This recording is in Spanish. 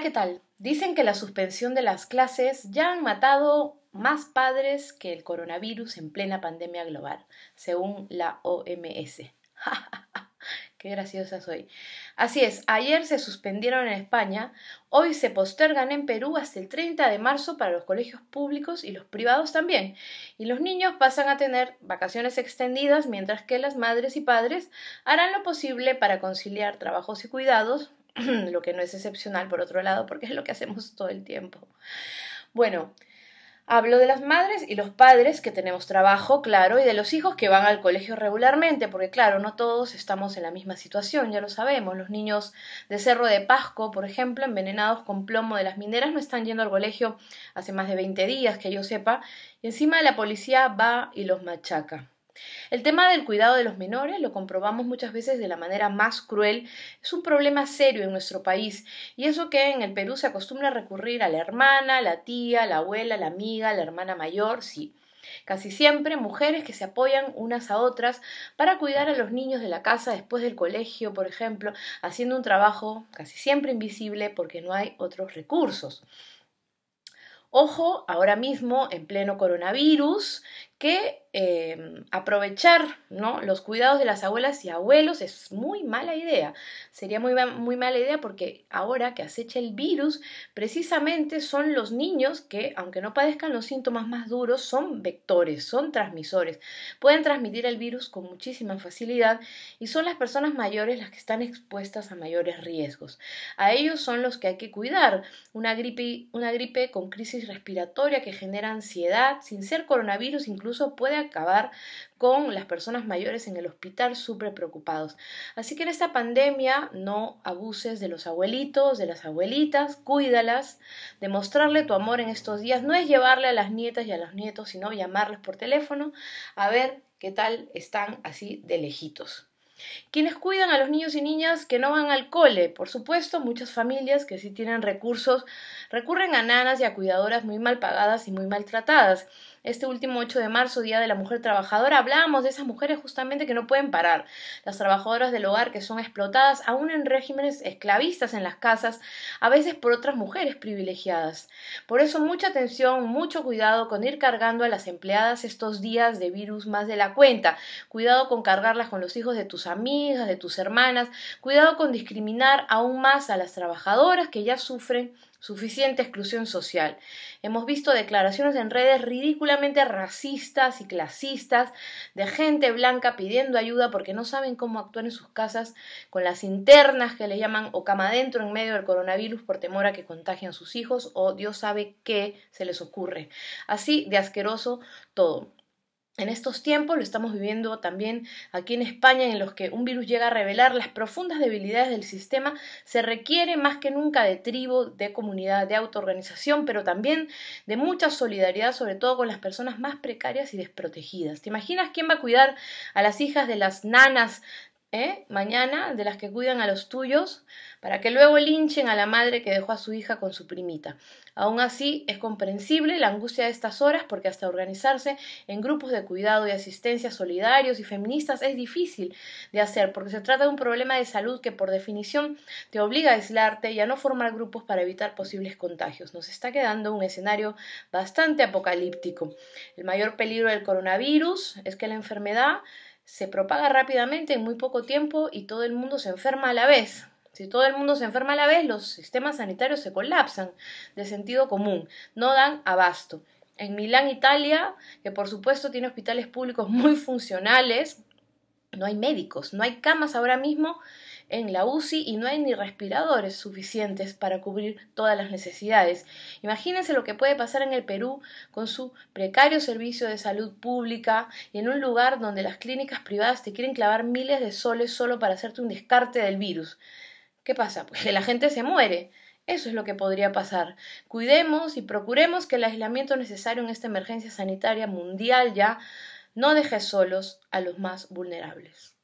¿qué tal? Dicen que la suspensión de las clases ya han matado más padres que el coronavirus en plena pandemia global, según la OMS. Qué graciosa soy. Así es, ayer se suspendieron en España, hoy se postergan en Perú hasta el 30 de marzo para los colegios públicos y los privados también. Y los niños pasan a tener vacaciones extendidas mientras que las madres y padres harán lo posible para conciliar trabajos y cuidados lo que no es excepcional por otro lado, porque es lo que hacemos todo el tiempo. Bueno, hablo de las madres y los padres que tenemos trabajo, claro, y de los hijos que van al colegio regularmente, porque claro, no todos estamos en la misma situación, ya lo sabemos. Los niños de Cerro de Pasco, por ejemplo, envenenados con plomo de las mineras, no están yendo al colegio hace más de 20 días, que yo sepa, y encima la policía va y los machaca. El tema del cuidado de los menores, lo comprobamos muchas veces de la manera más cruel, es un problema serio en nuestro país, y eso que en el Perú se acostumbra a recurrir a la hermana, la tía, la abuela, la amiga, la hermana mayor, sí. Casi siempre mujeres que se apoyan unas a otras para cuidar a los niños de la casa después del colegio, por ejemplo, haciendo un trabajo casi siempre invisible porque no hay otros recursos. Ojo, ahora mismo en pleno coronavirus, que em, aprovechar ¿no? los cuidados de las abuelas y abuelos es muy mala idea. Sería muy, muy mala idea porque ahora que acecha el virus, precisamente son los niños que, aunque no padezcan los síntomas más duros, son vectores, son transmisores. Pueden transmitir el virus con muchísima facilidad y son las personas mayores las que están expuestas a mayores riesgos. A ellos son los que hay que cuidar. Una gripe, una gripe con crisis respiratoria que genera ansiedad, sin ser coronavirus, incluso incluso puede acabar con las personas mayores en el hospital súper preocupados. Así que en esta pandemia no abuses de los abuelitos, de las abuelitas, cuídalas. Demostrarle tu amor en estos días no es llevarle a las nietas y a los nietos, sino llamarles por teléfono a ver qué tal están así de lejitos. Quienes cuidan a los niños y niñas que no van al cole, por supuesto, muchas familias que sí tienen recursos recurren a nanas y a cuidadoras muy mal pagadas y muy maltratadas. Este último 8 de marzo, Día de la Mujer Trabajadora, hablábamos de esas mujeres justamente que no pueden parar, las trabajadoras del hogar que son explotadas aún en regímenes esclavistas en las casas, a veces por otras mujeres privilegiadas. Por eso mucha atención, mucho cuidado con ir cargando a las empleadas estos días de virus más de la cuenta, cuidado con cargarlas con los hijos de tus amigas, de tus hermanas. Cuidado con discriminar aún más a las trabajadoras que ya sufren suficiente exclusión social. Hemos visto declaraciones en redes ridículamente racistas y clasistas de gente blanca pidiendo ayuda porque no saben cómo actuar en sus casas con las internas que le llaman o cama adentro en medio del coronavirus por temor a que contagien a sus hijos o Dios sabe qué se les ocurre. Así de asqueroso todo. En estos tiempos lo estamos viviendo también aquí en España, en los que un virus llega a revelar las profundas debilidades del sistema, se requiere más que nunca de tribu, de comunidad, de autoorganización, pero también de mucha solidaridad, sobre todo con las personas más precarias y desprotegidas. ¿Te imaginas quién va a cuidar a las hijas de las nanas ¿eh? mañana de las que cuidan a los tuyos, para que luego linchen a la madre que dejó a su hija con su primita. Aún así, es comprensible la angustia de estas horas porque hasta organizarse en grupos de cuidado y asistencia solidarios y feministas es difícil de hacer porque se trata de un problema de salud que por definición te obliga a aislarte y a no formar grupos para evitar posibles contagios. Nos está quedando un escenario bastante apocalíptico. El mayor peligro del coronavirus es que la enfermedad se propaga rápidamente en muy poco tiempo y todo el mundo se enferma a la vez. Si todo el mundo se enferma a la vez, los sistemas sanitarios se colapsan de sentido común, no dan abasto. En Milán, Italia, que por supuesto tiene hospitales públicos muy funcionales, no hay médicos, no hay camas ahora mismo en la UCI y no hay ni respiradores suficientes para cubrir todas las necesidades. Imagínense lo que puede pasar en el Perú con su precario servicio de salud pública y en un lugar donde las clínicas privadas te quieren clavar miles de soles solo para hacerte un descarte del virus. ¿Qué pasa? Pues que la gente se muere. Eso es lo que podría pasar. Cuidemos y procuremos que el aislamiento necesario en esta emergencia sanitaria mundial ya no deje solos a los más vulnerables.